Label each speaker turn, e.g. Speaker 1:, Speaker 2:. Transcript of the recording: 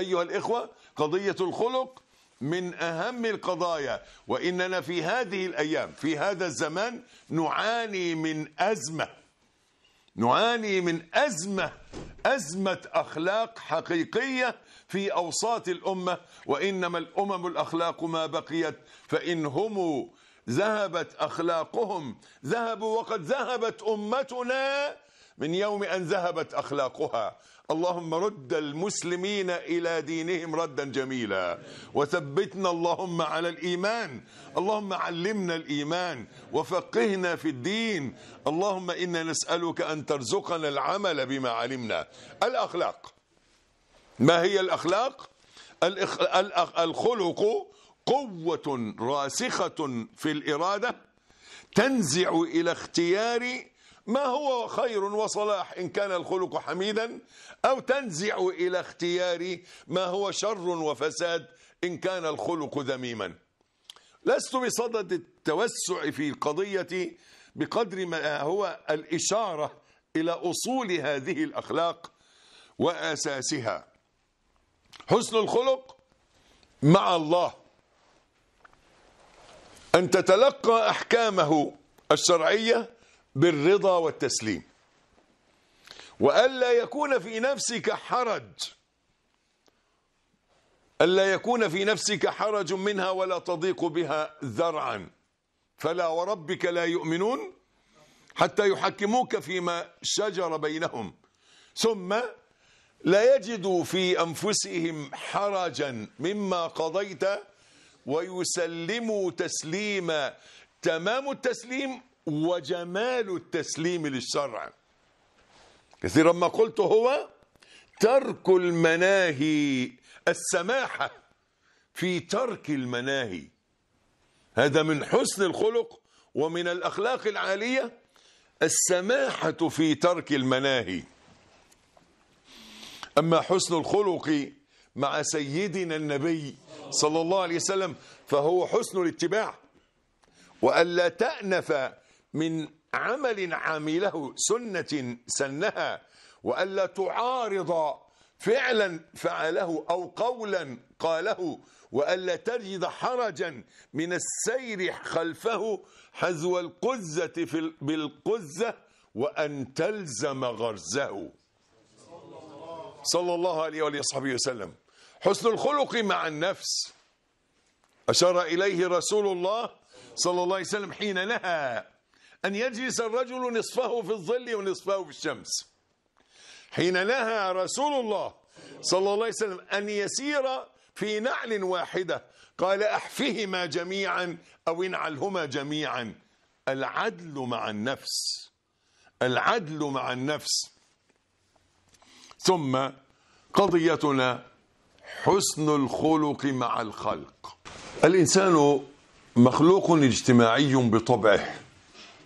Speaker 1: أيها الإخوة قضية الخلق من أهم القضايا وإننا في هذه الأيام في هذا الزمان نعاني من أزمة نعاني من أزمة أزمة أخلاق حقيقية في أوساط الأمة وإنما الأمم الأخلاق ما بقيت فإن هم ذهبت أخلاقهم ذهبوا وقد ذهبت أمتنا من يوم أن ذهبت أخلاقها اللهم رد المسلمين إلى دينهم ردا جميلا وثبتنا اللهم على الإيمان اللهم علمنا الإيمان وفقهنا في الدين اللهم إنا نسألك أن ترزقنا العمل بما علمنا الأخلاق ما هي الأخلاق؟ الخلق قوة راسخة في الإرادة تنزع إلى اختيار ما هو خير وصلاح إن كان الخلق حميدا أو تنزع إلى اختيار ما هو شر وفساد إن كان الخلق ذميما لست بصدد التوسع في القضية بقدر ما هو الإشارة إلى أصول هذه الأخلاق وأساسها حسن الخلق مع الله أن تتلقى أحكامه الشرعية بالرضا والتسليم وألا يكون في نفسك حرج ألا يكون في نفسك حرج منها ولا تضيق بها ذرعا فلا وربك لا يؤمنون حتى يحكموك فيما شجر بينهم ثم لا يجدوا في أنفسهم حرجا مما قضيت ويسلموا تسليما تمام التسليم وجمال التسليم للشرع كثيرا ما قلت هو ترك المناهي السماحة في ترك المناهي هذا من حسن الخلق ومن الأخلاق العالية السماحة في ترك المناهي أما حسن الخلق مع سيدنا النبي صلى الله عليه وسلم فهو حسن الاتباع وألا تأنف من عمل عامله سنة سنها وألا تعارض فعلا فعله أو قولا قاله وألا تجد حرجا من السير خلفه حذو القزة في بالقزة وأن تلزم غرزه صلى الله عليه وآله وصحبه وسلم حسن الخلق مع النفس أشار إليه رسول الله صلى الله عليه وسلم حين نهى أن يجلس الرجل نصفه في الظل ونصفه في الشمس حين نهى رسول الله صلى الله عليه وسلم أن يسير في نعل واحدة قال أحفهما جميعا أو انعلهما جميعا العدل مع النفس العدل مع النفس ثم قضيتنا حسن الخلق مع الخلق الإنسان مخلوق اجتماعي بطبعه